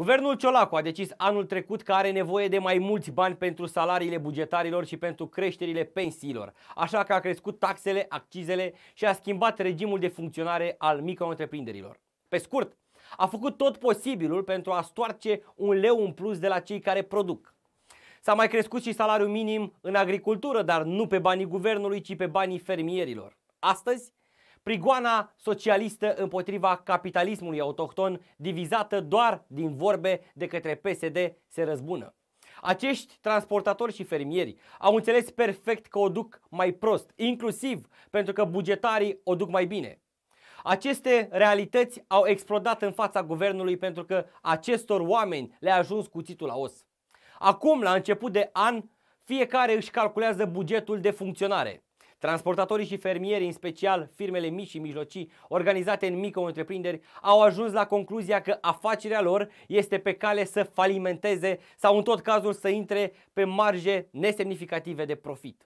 Guvernul Ciolacu a decis anul trecut că are nevoie de mai mulți bani pentru salariile bugetarilor și pentru creșterile pensiilor, așa că a crescut taxele, accizele și a schimbat regimul de funcționare al micro-întreprinderilor. Pe scurt, a făcut tot posibilul pentru a stoarce un leu în plus de la cei care produc. S-a mai crescut și salariul minim în agricultură, dar nu pe banii guvernului, ci pe banii fermierilor. Astăzi, Prigoana socialistă împotriva capitalismului autohton, divizată doar din vorbe de către PSD, se răzbună. Acești transportatori și fermieri au înțeles perfect că o duc mai prost, inclusiv pentru că bugetarii o duc mai bine. Aceste realități au explodat în fața guvernului pentru că acestor oameni le-a ajuns cuțitul la os. Acum, la început de an, fiecare își calculează bugetul de funcționare. Transportatorii și fermieri, în special firmele mici și mijlocii, organizate în mică întreprinderi, au ajuns la concluzia că afacerea lor este pe cale să falimenteze sau în tot cazul să intre pe marge nesemnificative de profit.